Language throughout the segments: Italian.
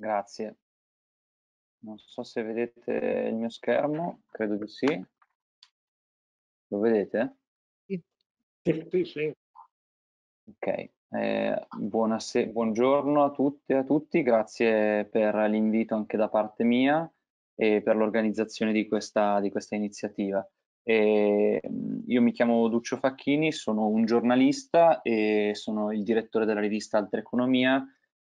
Grazie. Non so se vedete il mio schermo, credo di sì. Lo vedete? Sì, sì. Ok, eh, buongiorno a tutte e a tutti, grazie per l'invito anche da parte mia e per l'organizzazione di, di questa, iniziativa. E ehm, io mi chiamo Duccio Facchini, sono un giornalista e sono il direttore della rivista Altra Economia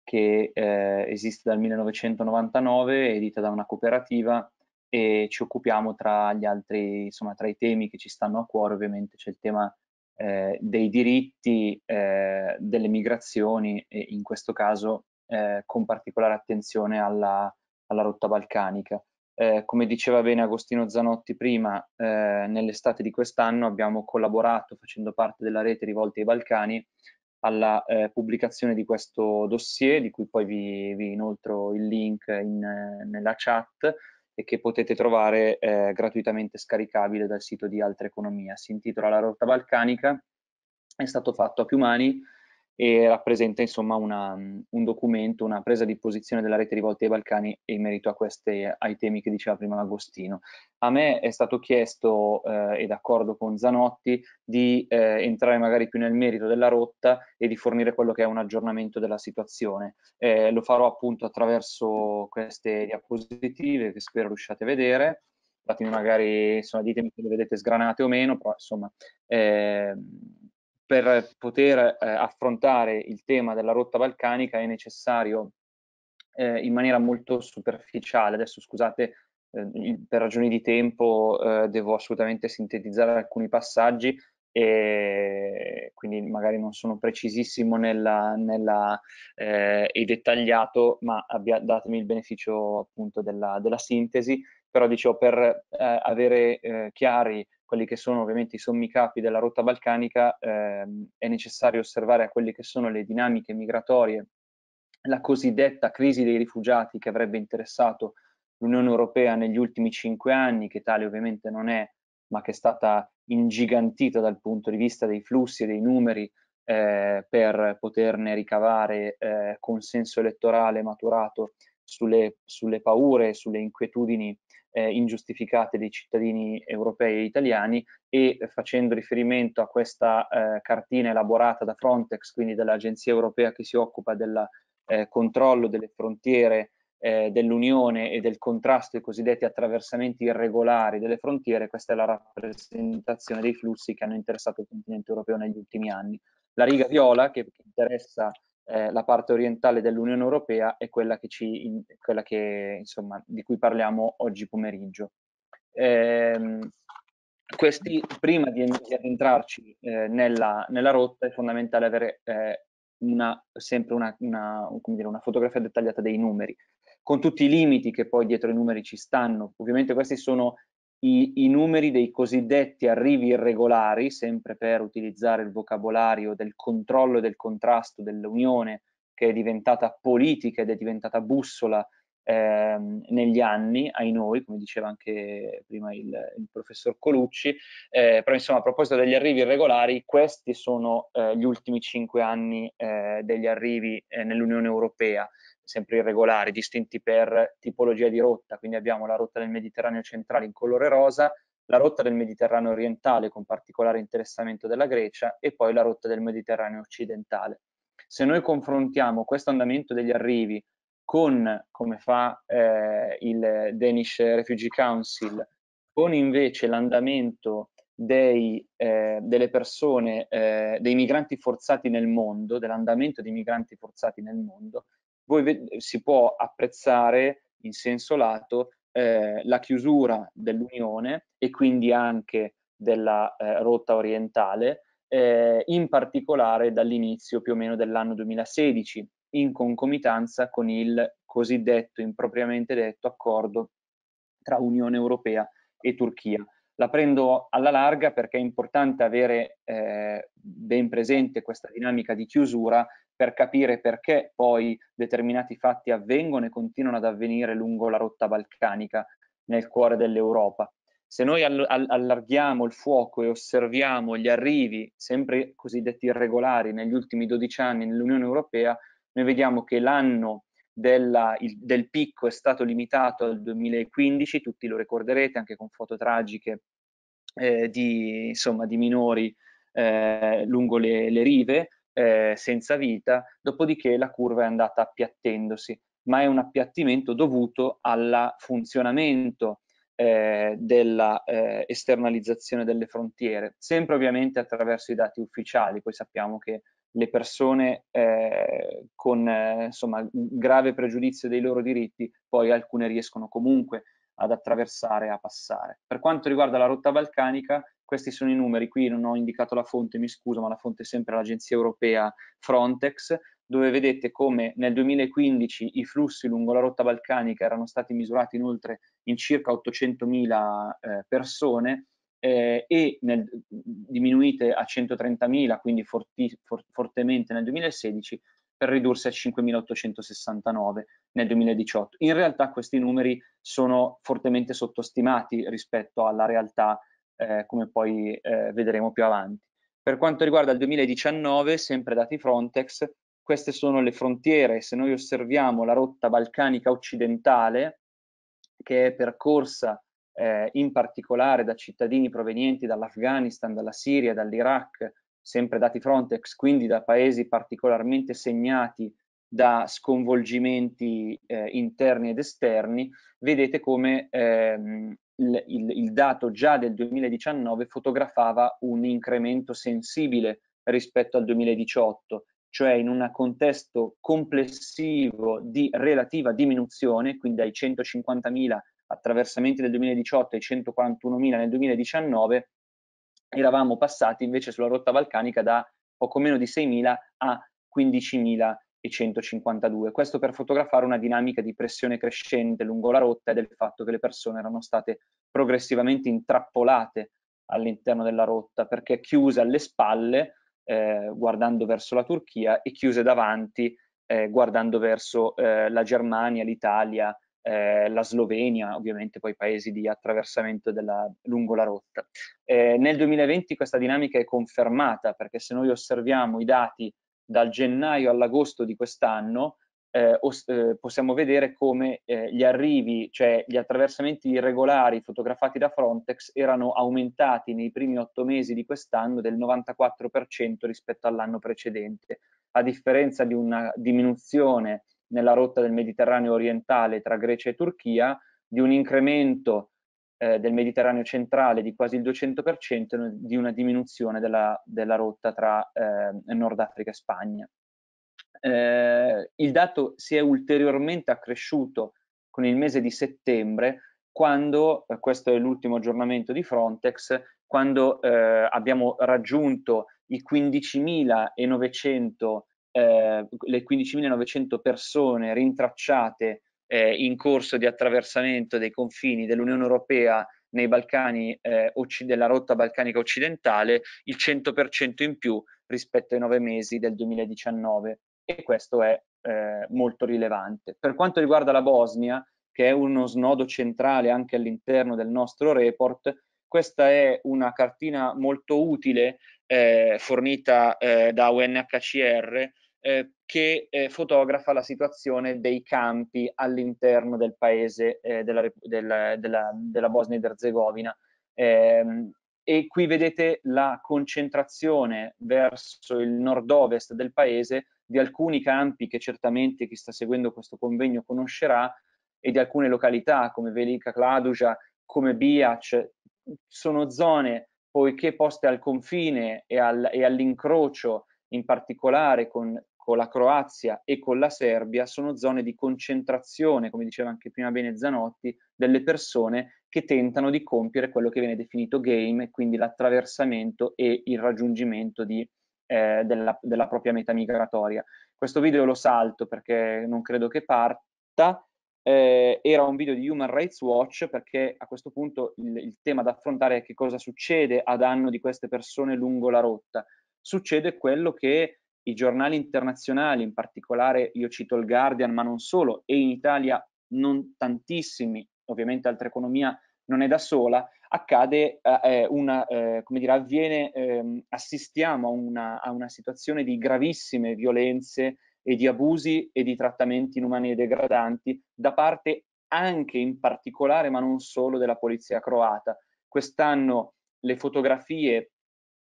che eh, esiste dal 1999, edita da una cooperativa e ci occupiamo tra gli altri, insomma tra i temi che ci stanno a cuore ovviamente c'è il tema eh, dei diritti, eh, delle migrazioni e in questo caso eh, con particolare attenzione alla, alla rotta balcanica. Eh, come diceva bene Agostino Zanotti prima, eh, nell'estate di quest'anno abbiamo collaborato facendo parte della rete rivolta ai Balcani alla eh, pubblicazione di questo dossier, di cui poi vi, vi inoltro il link in, eh, nella chat e che potete trovare eh, gratuitamente scaricabile dal sito di Altra Economia. Si intitola La rotta balcanica, è stato fatto a più mani e rappresenta insomma una, un documento, una presa di posizione della rete rivolta ai Balcani in merito queste, ai temi che diceva prima Agostino. A me è stato chiesto, eh, e d'accordo con Zanotti, di eh, entrare magari più nel merito della rotta e di fornire quello che è un aggiornamento della situazione. Eh, lo farò appunto attraverso queste diapositive che spero riusciate a vedere datemi magari, insomma, ditemi se le vedete sgranate o meno, però insomma, eh, per poter eh, affrontare il tema della rotta balcanica è necessario eh, in maniera molto superficiale, adesso scusate eh, per ragioni di tempo eh, devo assolutamente sintetizzare alcuni passaggi e quindi magari non sono precisissimo nella, nella, eh, e dettagliato, ma abbia, datemi il beneficio appunto della, della sintesi, però dicevo per eh, avere chiari quelli che sono ovviamente i sommi capi della rotta balcanica, ehm, è necessario osservare a quelle che sono le dinamiche migratorie, la cosiddetta crisi dei rifugiati che avrebbe interessato l'Unione Europea negli ultimi cinque anni, che tale ovviamente non è, ma che è stata ingigantita dal punto di vista dei flussi e dei numeri eh, per poterne ricavare eh, consenso elettorale maturato sulle, sulle paure e sulle inquietudini eh, ingiustificate dei cittadini europei e italiani e eh, facendo riferimento a questa eh, cartina elaborata da Frontex, quindi dall'Agenzia europea che si occupa del eh, controllo delle frontiere eh, dell'Unione e del contrasto ai cosiddetti attraversamenti irregolari delle frontiere, questa è la rappresentazione dei flussi che hanno interessato il continente europeo negli ultimi anni. La riga viola che interessa eh, la parte orientale dell'Unione Europea è quella, che ci, in, quella che, insomma, di cui parliamo oggi pomeriggio. Eh, questi, prima di, di addentrarci eh, nella, nella, rotta è fondamentale avere eh, una, sempre una, una, dire, una fotografia dettagliata dei numeri, con tutti i limiti che poi dietro i numeri ci stanno. Ovviamente questi sono i, i, numeri dei cosiddetti arrivi irregolari, sempre per utilizzare il vocabolario del controllo e del contrasto dell'Unione che è diventata politica ed è diventata bussola eh, negli anni ai noi, come diceva anche prima il, il professor Colucci, eh, però insomma a proposito degli arrivi irregolari, questi sono eh, gli ultimi cinque anni eh, degli arrivi eh, nell'Unione Europea sempre irregolari, distinti per tipologia di rotta, quindi abbiamo la rotta del Mediterraneo centrale in colore rosa, la rotta del Mediterraneo orientale con particolare interessamento della Grecia e poi la rotta del Mediterraneo occidentale. Se noi confrontiamo questo andamento degli arrivi con, come fa eh, il Danish Refugee Council, con invece l'andamento dei, eh, delle persone, eh, dei migranti forzati nel mondo, dell'andamento dei migranti forzati nel mondo, voi si può apprezzare in senso lato eh, la chiusura dell'Unione e quindi anche della eh, rotta orientale, eh, in particolare dall'inizio più o meno dell'anno 2016, in concomitanza con il cosiddetto, impropriamente detto, accordo tra Unione Europea e Turchia. La prendo alla larga perché è importante avere eh, ben presente questa dinamica di chiusura per capire perché poi determinati fatti avvengono e continuano ad avvenire lungo la rotta balcanica nel cuore dell'Europa. Se noi allarghiamo il fuoco e osserviamo gli arrivi, sempre cosiddetti irregolari, negli ultimi 12 anni nell'Unione Europea, noi vediamo che l'anno della, il, del picco è stato limitato al 2015, tutti lo ricorderete anche con foto tragiche eh, di, insomma, di minori eh, lungo le, le rive, eh, senza vita, dopodiché la curva è andata appiattendosi, ma è un appiattimento dovuto al funzionamento eh, della eh, esternalizzazione delle frontiere, sempre ovviamente attraverso i dati ufficiali, poi sappiamo che le persone eh, con eh, insomma, grave pregiudizio dei loro diritti, poi alcune riescono comunque ad attraversare e a passare. Per quanto riguarda la rotta balcanica, questi sono i numeri, qui non ho indicato la fonte, mi scuso, ma la fonte è sempre l'agenzia europea Frontex, dove vedete come nel 2015 i flussi lungo la rotta balcanica erano stati misurati inoltre in circa 800.000 eh, persone eh, e nel, diminuite a 130.000, quindi forti, for, fortemente nel 2016, per ridursi a 5.869 nel 2018. In realtà questi numeri sono fortemente sottostimati rispetto alla realtà eh, come poi eh, vedremo più avanti. Per quanto riguarda il 2019, sempre dati Frontex, queste sono le frontiere, se noi osserviamo la rotta balcanica occidentale, che è percorsa eh, in particolare da cittadini provenienti dall'Afghanistan, dalla Siria, dall'Iraq, sempre dati Frontex, quindi da paesi particolarmente segnati da sconvolgimenti eh, interni ed esterni, vedete come ehm, il, il, il dato già del 2019 fotografava un incremento sensibile rispetto al 2018, cioè in un contesto complessivo di relativa diminuzione, quindi dai 150.000 attraversamenti del 2018 ai 141.000 nel 2019, eravamo passati invece sulla rotta balcanica da poco meno di 6.000 a 15.000 e 152. Questo per fotografare una dinamica di pressione crescente lungo la rotta e del fatto che le persone erano state progressivamente intrappolate all'interno della rotta perché chiuse alle spalle eh, guardando verso la Turchia e chiuse davanti eh, guardando verso eh, la Germania, l'Italia, eh, la Slovenia, ovviamente poi paesi di attraversamento della, lungo la rotta. Eh, nel 2020 questa dinamica è confermata perché se noi osserviamo i dati dal gennaio all'agosto di quest'anno eh, eh, possiamo vedere come eh, gli arrivi, cioè gli attraversamenti irregolari fotografati da Frontex erano aumentati nei primi otto mesi di quest'anno del 94% rispetto all'anno precedente, a differenza di una diminuzione nella rotta del Mediterraneo orientale tra Grecia e Turchia, di un incremento eh, del Mediterraneo centrale di quasi il 200% di una diminuzione della, della rotta tra eh, Nord Africa e Spagna. Eh, il dato si è ulteriormente accresciuto con il mese di settembre, quando, eh, questo è l'ultimo aggiornamento di Frontex, quando eh, abbiamo raggiunto i 15.900 eh, le 15.900 persone rintracciate eh, in corso di attraversamento dei confini dell'Unione Europea nei Balcani, eh, della rotta balcanica occidentale, il 100% in più rispetto ai nove mesi del 2019 e questo è eh, molto rilevante. Per quanto riguarda la Bosnia, che è uno snodo centrale anche all'interno del nostro report, questa è una cartina molto utile eh, fornita eh, da UNHCR eh, che eh, fotografa la situazione dei campi all'interno del paese eh, della, del, della, della, Bosnia ed Erzegovina. Ehm, e qui vedete la concentrazione verso il nord-ovest del paese di alcuni campi che certamente chi sta seguendo questo convegno conoscerà e di alcune località come Velika Kladuja, come Biac, sono zone poiché poste al confine e, al, e all'incrocio in particolare con con la Croazia e con la Serbia sono zone di concentrazione, come diceva anche prima bene Zanotti, delle persone che tentano di compiere quello che viene definito game, quindi l'attraversamento e il raggiungimento di, eh, della, della propria meta migratoria. Questo video lo salto perché non credo che parta. Eh, era un video di Human Rights Watch perché a questo punto il, il, tema da affrontare è che cosa succede a danno di queste persone lungo la rotta. Succede quello che i giornali internazionali, in particolare io cito il Guardian, ma non solo, e in Italia non tantissimi, ovviamente altra economia non è da sola, accade eh, una, eh, come dire, avviene, eh, assistiamo a una, a una, situazione di gravissime violenze e di abusi e di trattamenti inumani e degradanti da parte anche in particolare, ma non solo, della polizia croata. Quest'anno le fotografie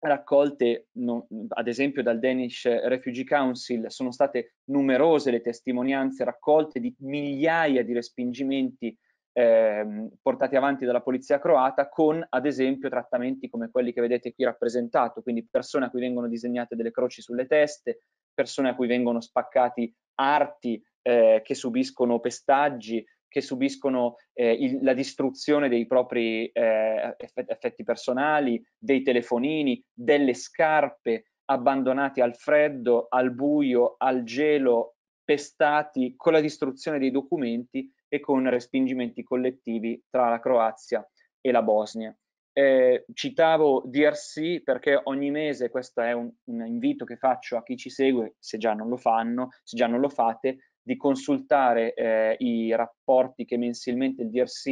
raccolte, no, ad esempio dal Danish Refugee Council, sono state numerose le testimonianze raccolte di migliaia di respingimenti eh, portati avanti dalla polizia croata con ad esempio trattamenti come quelli che vedete qui rappresentato, quindi persone a cui vengono disegnate delle croci sulle teste, persone a cui vengono spaccati arti eh, che subiscono pestaggi, che subiscono eh, il, la distruzione dei propri eh, effetti personali, dei telefonini, delle scarpe, abbandonate al freddo, al buio, al gelo, pestati con la distruzione dei documenti e con respingimenti collettivi tra la Croazia e la Bosnia. Eh, citavo DRC perché ogni mese, questo è un, un, invito che faccio a chi ci segue, se già non lo fanno, se già non lo fate, di consultare eh, i rapporti che mensilmente il DRC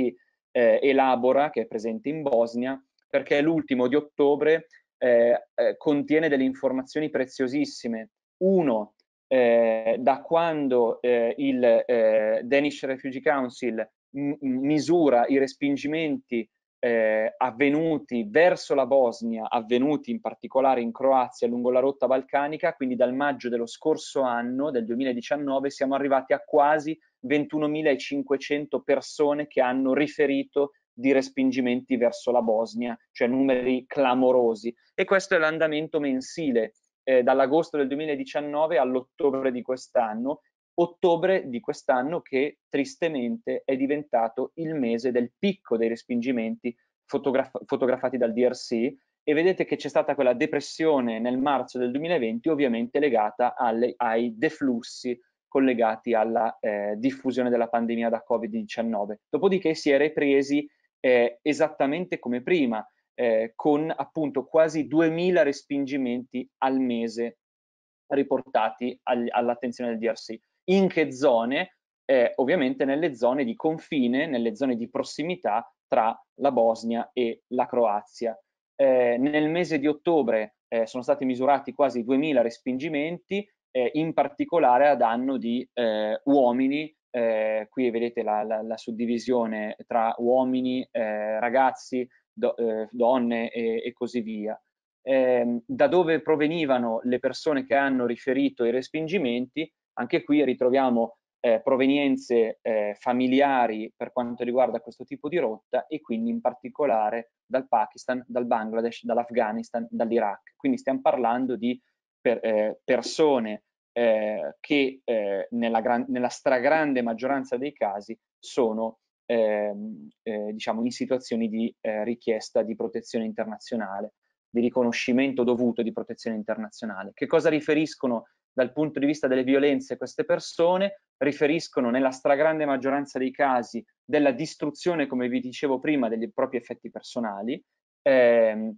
eh, elabora, che è presente in Bosnia, perché l'ultimo di ottobre eh, eh, contiene delle informazioni preziosissime. Uno, eh, da quando eh, il Danish Refugee Council misura i respingimenti eh, avvenuti verso la Bosnia, avvenuti in particolare in Croazia lungo la rotta balcanica, quindi dal maggio dello scorso anno, del 2019, siamo arrivati a quasi 21.500 persone che hanno riferito di respingimenti verso la Bosnia, cioè numeri clamorosi. E questo è l'andamento mensile eh, dall'agosto del 2019 all'ottobre di quest'anno ottobre di quest'anno che tristemente è diventato il mese del picco dei respingimenti fotograf- fotografati dal DRC e vedete che c'è stata quella depressione nel marzo del 2020 ovviamente legata alle, ai deflussi collegati alla eh, diffusione della pandemia da Covid-19. Dopodiché si è ripresi eh, esattamente come prima, eh, con appunto quasi 2000 respingimenti al mese riportati agli, all'attenzione del DRC in che zone? Eh, ovviamente nelle zone di confine, nelle zone di prossimità tra la Bosnia e la Croazia. Eh, nel mese di ottobre eh, sono stati misurati quasi 2.000 respingimenti, eh, in particolare a danno di eh, uomini, eh, qui vedete la, la, la, suddivisione tra uomini, ragazzi, do, donne e, e, così via. Ehm, da dove provenivano le persone che hanno riferito i respingimenti? Anche qui ritroviamo eh, provenienze eh, familiari per quanto riguarda questo tipo di rotta e quindi in particolare dal Pakistan, dal Bangladesh, dall'Afghanistan, dall'Iraq. Quindi stiamo parlando di per, eh, persone eh, che eh, nella, gran, nella, stragrande maggioranza dei casi sono ehm, eh, diciamo in situazioni di richiesta di protezione internazionale, di riconoscimento dovuto di protezione internazionale. Che cosa riferiscono dal punto di vista delle violenze queste persone riferiscono nella stragrande maggioranza dei casi della distruzione, come vi dicevo prima, degli propri effetti personali, eh,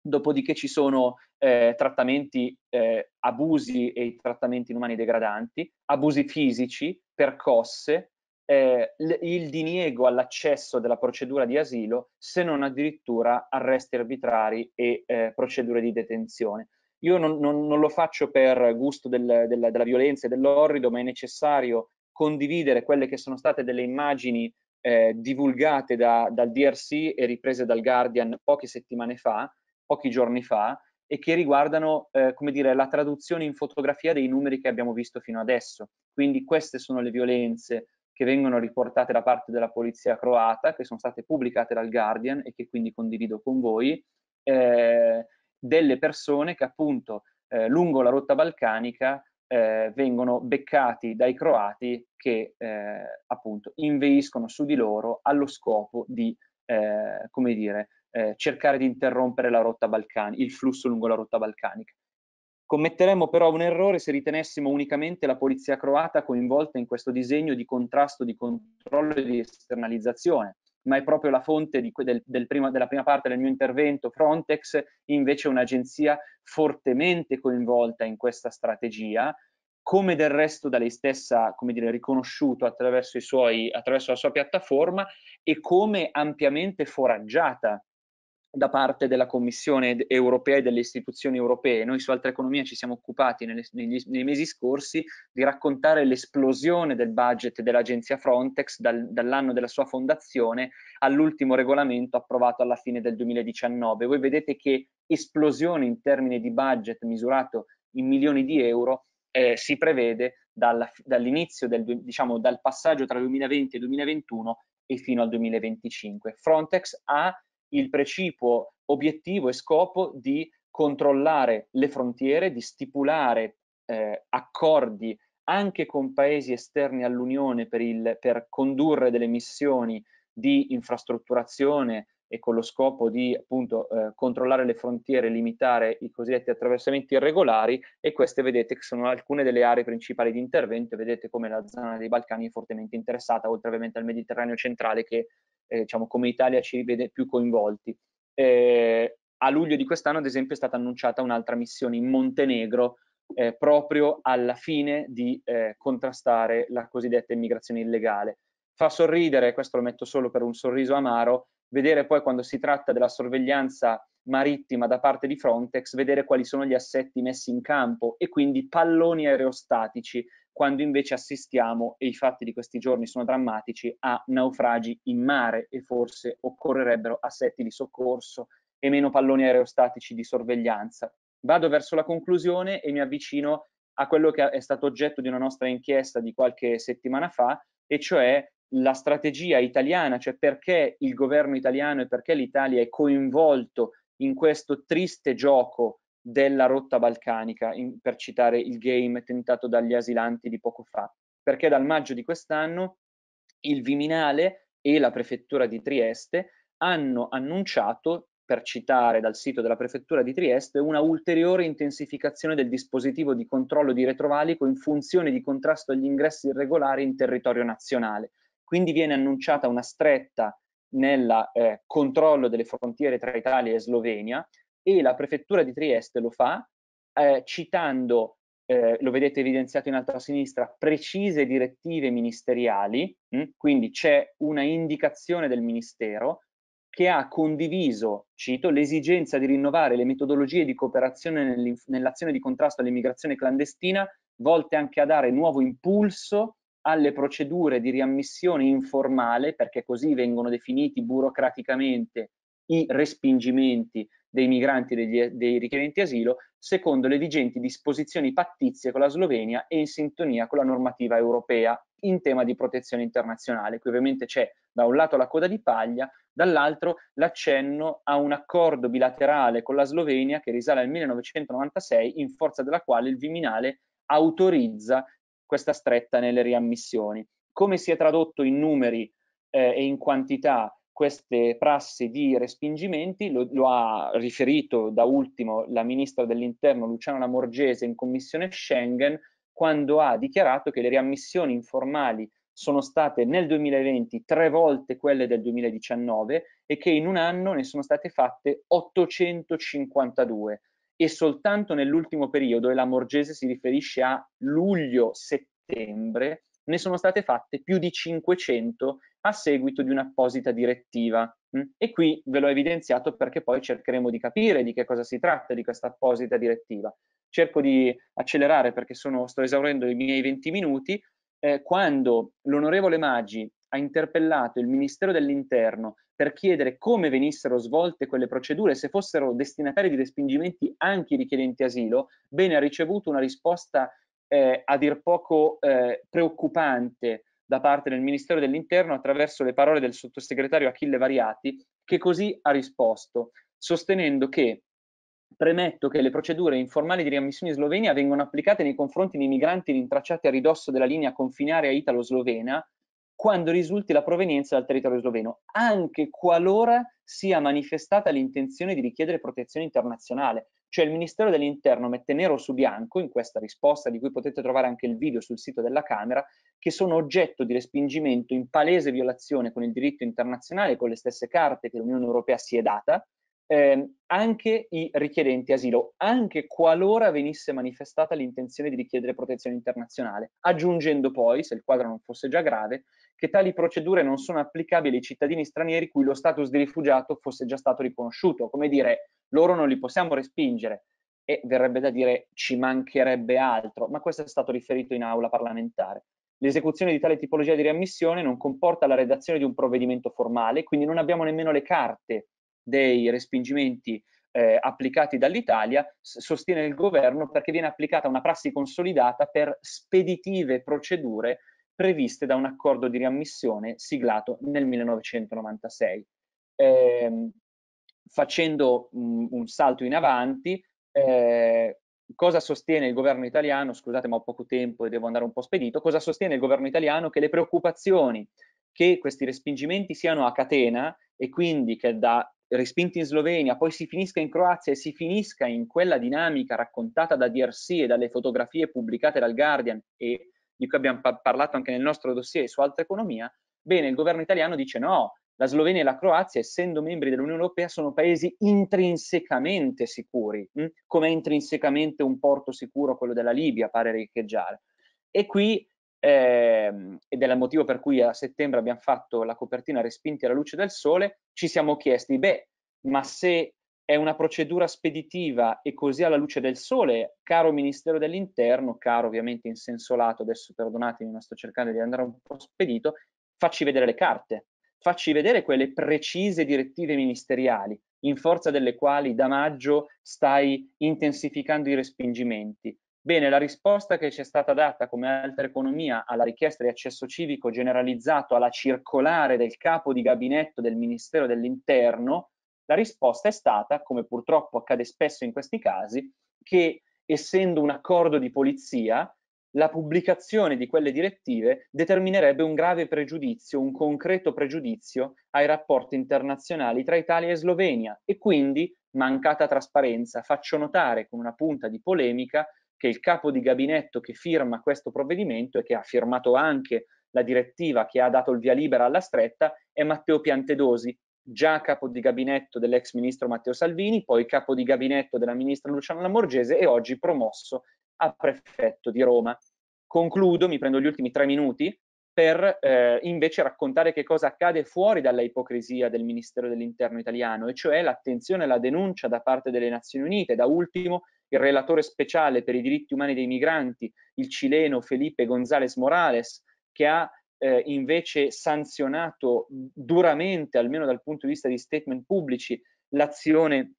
dopodiché ci sono eh, trattamenti, eh, abusi e trattamenti inumani degradanti, abusi fisici, percosse, eh, il diniego all'accesso della procedura di asilo, se non addirittura arresti arbitrari e eh, procedure di detenzione. Io non, non, non lo faccio per gusto del, della, della, violenza e dell'orrido, ma è necessario condividere quelle che sono state delle immagini eh, divulgate da, dal DRC e riprese dal Guardian poche settimane fa, pochi giorni fa, e che riguardano eh, come dire, la traduzione in fotografia dei numeri che abbiamo visto fino adesso. Quindi queste sono le violenze che vengono riportate da parte della polizia croata, che sono state pubblicate dal Guardian e che quindi condivido con voi. Eh, delle persone che appunto eh, lungo la rotta balcanica eh, vengono beccati dai croati che eh, appunto inveiscono su di loro allo scopo di, eh, come dire, eh, cercare di interrompere la rotta balcanica, il flusso lungo la rotta balcanica. Commetteremmo però un errore se ritenessimo unicamente la polizia croata coinvolta in questo disegno di contrasto, di controllo e di esternalizzazione, ma è proprio la fonte di, del, del prima, della prima parte del mio intervento, Frontex, invece è un'agenzia fortemente coinvolta in questa strategia, come del resto da lei stessa, come dire, riconosciuto attraverso, suoi, attraverso la sua piattaforma e come ampiamente foraggiata da parte della Commissione europea e delle istituzioni europee. Noi su Altra Economia ci siamo occupati nelle, negli, nei mesi scorsi di raccontare l'esplosione del budget dell'agenzia Frontex dal, dall'anno della sua fondazione all'ultimo regolamento approvato alla fine del 2019. Voi vedete che esplosione in termini di budget misurato in milioni di euro eh, si prevede dalla, dall'inizio del, diciamo, dal passaggio tra 2020 e 2021 e fino al 2025. Frontex ha il precipuo obiettivo e scopo di controllare le frontiere, di stipulare eh, accordi anche con paesi esterni all'Unione per, per condurre delle missioni di infrastrutturazione e con lo scopo di appunto eh, controllare le frontiere, limitare i cosiddetti attraversamenti irregolari e queste vedete che sono alcune delle aree principali di intervento, vedete come la zona dei Balcani è fortemente interessata, oltre ovviamente al Mediterraneo centrale che eh, diciamo, come Italia ci vede più coinvolti. Eh, a luglio di quest'anno, ad esempio, è stata annunciata un'altra missione in Montenegro eh, proprio alla fine di eh, contrastare la cosiddetta immigrazione illegale. Fa sorridere, questo lo metto solo per un sorriso amaro, vedere poi quando si tratta della sorveglianza marittima da parte di Frontex, vedere quali sono gli assetti messi in campo e quindi palloni aerostatici quando invece assistiamo, e i fatti di questi giorni sono drammatici, a naufragi in mare e forse occorrerebbero assetti di soccorso e meno palloni aerostatici di sorveglianza. Vado verso la conclusione e mi avvicino a quello che è stato oggetto di una nostra inchiesta di qualche settimana fa, e cioè la strategia italiana, cioè perché il governo italiano e perché l'Italia è coinvolto in questo triste gioco della rotta balcanica, in, per citare il game tentato dagli asilanti di poco fa, perché dal maggio di quest'anno il Viminale e la prefettura di Trieste hanno annunciato, per citare dal sito della prefettura di Trieste, una ulteriore intensificazione del dispositivo di controllo di retrovalico in funzione di contrasto agli ingressi irregolari in territorio nazionale. Quindi viene annunciata una stretta nel eh, controllo delle frontiere tra Italia e Slovenia, e la prefettura di Trieste lo fa eh, citando, eh, lo vedete evidenziato in alto a sinistra, precise direttive ministeriali, mh? Mm? quindi c'è una indicazione del Ministero che ha condiviso, cito, l'esigenza di rinnovare le metodologie di cooperazione nell'azione di contrasto all'immigrazione clandestina, volte anche a dare nuovo impulso alle procedure di riammissione informale, perché così vengono definiti burocraticamente i respingimenti dei migranti e degli, dei richiedenti asilo secondo le vigenti disposizioni pattizie con la Slovenia e in sintonia con la normativa europea in tema di protezione internazionale. Qui ovviamente c'è da un lato la coda di paglia, dall'altro l'accenno a un accordo bilaterale con la Slovenia che risale al 1996 in forza della quale il Viminale autorizza questa stretta nelle riammissioni. Come si è tradotto in numeri eh, e in quantità queste prassi di respingimenti, lo, lo, ha riferito da ultimo la ministra dell'interno Luciana Morgese in commissione Schengen quando ha dichiarato che le riammissioni informali sono state nel 2020 tre volte quelle del 2019 e che in un anno ne sono state fatte 852 e soltanto nell'ultimo periodo, e la Morgese si riferisce a luglio-settembre, ne sono state fatte più di 500 a seguito di un'apposita direttiva. Mm? E qui ve l'ho evidenziato perché poi cercheremo di capire di che cosa si tratta di questa apposita direttiva. Cerco di accelerare perché sono, sto esaurendo i miei 20 minuti. Eh, quando l'onorevole Maggi ha interpellato il Ministero dell'Interno per chiedere come venissero svolte quelle procedure, se fossero destinatari di respingimenti anche i richiedenti asilo, bene ha ricevuto una risposta eh, a dir poco eh, preoccupante, da parte del Ministero dell'Interno attraverso le parole del sottosegretario Achille Variati, che così ha risposto, sostenendo che premetto che le procedure informali di riammissione in Slovenia vengono applicate nei confronti di migranti rintracciati a ridosso della linea confinaria italo-slovena quando risulti la provenienza dal territorio sloveno, anche qualora sia manifestata l'intenzione di richiedere protezione internazionale. Cioè il Ministero dell'Interno mette nero su bianco in questa risposta, di cui potete trovare anche il video sul sito della Camera, che sono oggetto di respingimento in palese violazione con il diritto internazionale, e con le stesse carte che l'Unione Europea si è data, eh, anche i richiedenti asilo, anche qualora venisse manifestata l'intenzione di richiedere protezione internazionale, aggiungendo poi, se il quadro non fosse già grave, che tali procedure non sono applicabili ai cittadini stranieri cui lo status di rifugiato fosse già stato riconosciuto. Come dire, loro non li possiamo respingere e verrebbe da dire ci mancherebbe altro, ma questo è stato riferito in aula parlamentare. L'esecuzione di tale tipologia di riammissione non comporta la redazione di un provvedimento formale, quindi non abbiamo nemmeno le carte dei respingimenti eh, applicati dall'Italia, sostiene il governo perché viene applicata una prassi consolidata per speditive procedure previste da un accordo di riammissione siglato nel 1996. Eh, facendo mh, un salto in avanti, eh, cosa sostiene il governo italiano, scusate ma ho poco tempo e devo andare un po' spedito, cosa sostiene il governo italiano che le preoccupazioni che questi respingimenti siano a catena e quindi che da respinti in Slovenia poi si finisca in Croazia e si finisca in quella dinamica raccontata da DRC e dalle fotografie pubblicate dal Guardian e di cui abbiamo parlato anche nel nostro dossier su alta economia, bene, il governo italiano dice no, la Slovenia e la Croazia, essendo membri dell'Unione Europea, sono paesi intrinsecamente sicuri, hm? come è intrinsecamente un porto sicuro quello della Libia, pare riccheggiare. E qui, ehm, ed è il motivo per cui a settembre abbiamo fatto la copertina Respinti alla luce del sole, ci siamo chiesti, beh, ma se è una procedura speditiva e così alla luce del sole, caro Ministero dell'Interno, caro ovviamente in senso lato, adesso perdonatemi ma sto cercando di andare un po' spedito, facci vedere le carte, facci vedere quelle precise direttive ministeriali in forza delle quali da maggio stai intensificando i respingimenti. Bene, la risposta che ci è stata data come altra economia alla richiesta di accesso civico generalizzato alla circolare del capo di gabinetto del Ministero dell'Interno la risposta è stata, come purtroppo accade spesso in questi casi, che essendo un accordo di polizia, la pubblicazione di quelle direttive determinerebbe un grave pregiudizio, un concreto pregiudizio ai rapporti internazionali tra Italia e Slovenia e quindi mancata trasparenza. Faccio notare con una punta di polemica che il capo di gabinetto che firma questo provvedimento e che ha firmato anche la direttiva che ha dato il via libera alla stretta è Matteo Piantedosi, già capo di gabinetto dell'ex ministro Matteo Salvini, poi capo di gabinetto della ministra Luciana Lamorgese e oggi promosso a prefetto di Roma. Concludo, mi prendo gli ultimi tre minuti, per eh, invece raccontare che cosa accade fuori dalla ipocrisia del Ministero dell'Interno italiano, e cioè l'attenzione e la denuncia da parte delle Nazioni Unite. Da ultimo il relatore speciale per i diritti umani dei migranti, il cileno Felipe González Morales, che ha eh, invece sanzionato duramente, almeno dal punto di vista di statement pubblici, l'azione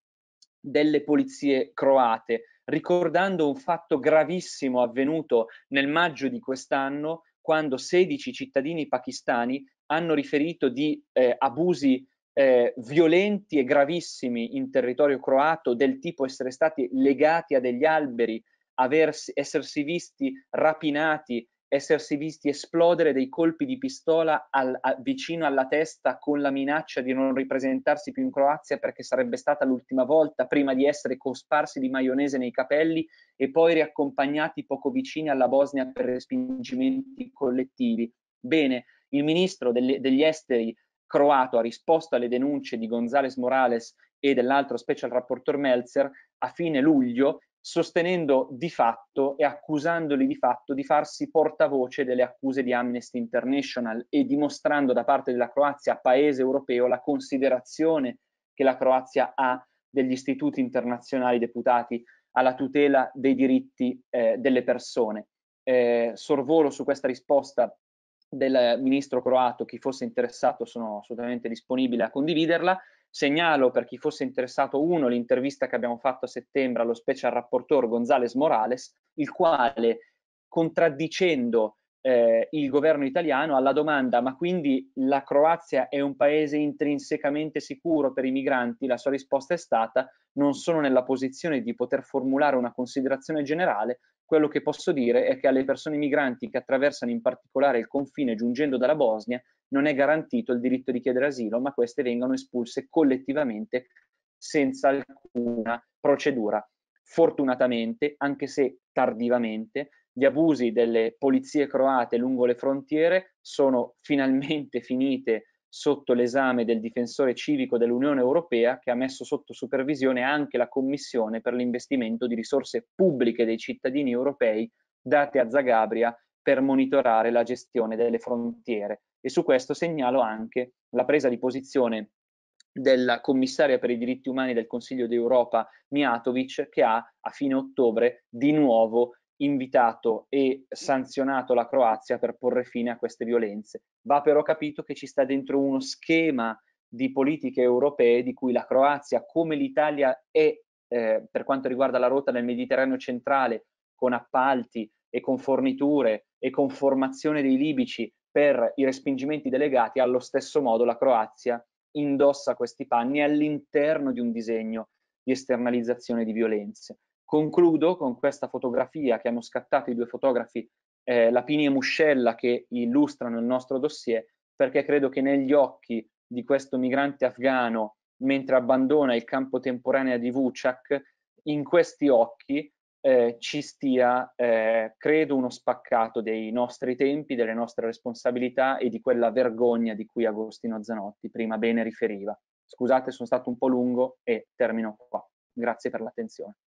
delle polizie croate, ricordando un fatto gravissimo avvenuto nel maggio di quest'anno, quando 16 cittadini pakistani hanno riferito di eh, abusi eh, violenti e gravissimi in territorio croato, del tipo essere stati legati a degli alberi, aversi, essersi visti rapinati, essersi visti esplodere dei colpi di pistola al, a, vicino alla testa con la minaccia di non ripresentarsi più in Croazia perché sarebbe stata l'ultima volta prima di essere cosparsi di maionese nei capelli e poi riaccompagnati poco vicini alla Bosnia per respingimenti collettivi. Bene, il ministro delle, degli esteri croato ha risposto alle denunce di Gonzales Morales e dell'altro special rapporteur Meltzer a fine luglio sostenendo di fatto e accusandoli di fatto di farsi portavoce delle accuse di Amnesty International e dimostrando da parte della Croazia, paese europeo, la considerazione che la Croazia ha degli istituti internazionali deputati alla tutela dei diritti eh, delle persone. Eh, sorvolo su questa risposta del ministro croato, chi fosse interessato sono assolutamente disponibile a condividerla, Segnalo per chi fosse interessato, uno, l'intervista che abbiamo fatto a settembre allo special rapporteur Gonzales Morales, il quale, contraddicendo eh, il governo italiano alla domanda ma quindi la Croazia è un paese intrinsecamente sicuro per i migranti, la sua risposta è stata non sono nella posizione di poter formulare una considerazione generale, quello che posso dire è che alle persone migranti che attraversano in particolare il confine giungendo dalla Bosnia non è garantito il diritto di chiedere asilo, ma queste vengono espulse collettivamente senza alcuna procedura. Fortunatamente, anche se tardivamente, gli abusi delle polizie croate lungo le frontiere sono finalmente finite sotto l'esame del difensore civico dell'Unione Europea che ha messo sotto supervisione anche la Commissione per l'investimento di risorse pubbliche dei cittadini europei date a Zagabria per monitorare la gestione delle frontiere e su questo segnalo anche la presa di posizione della commissaria per i diritti umani del Consiglio d'Europa Miatovic che ha a fine ottobre di nuovo invitato e sanzionato la Croazia per porre fine a queste violenze. Va però capito che ci sta dentro uno schema di politiche europee di cui la Croazia, come l'Italia è eh, per quanto riguarda la rotta del Mediterraneo centrale, con appalti e con forniture e con formazione dei libici per i respingimenti delegati, allo stesso modo la Croazia indossa questi panni all'interno di un disegno di esternalizzazione di violenze. Concludo con questa fotografia che hanno scattato i due fotografi eh, Lapini e Muscella che illustrano il nostro dossier perché credo che negli occhi di questo migrante afgano mentre abbandona il campo temporaneo di Vuciak, in questi occhi eh, ci stia, eh, credo, uno spaccato dei nostri tempi, delle nostre responsabilità e di quella vergogna di cui Agostino Zanotti prima bene riferiva. Scusate, sono stato un po' lungo e termino qua. Grazie per l'attenzione.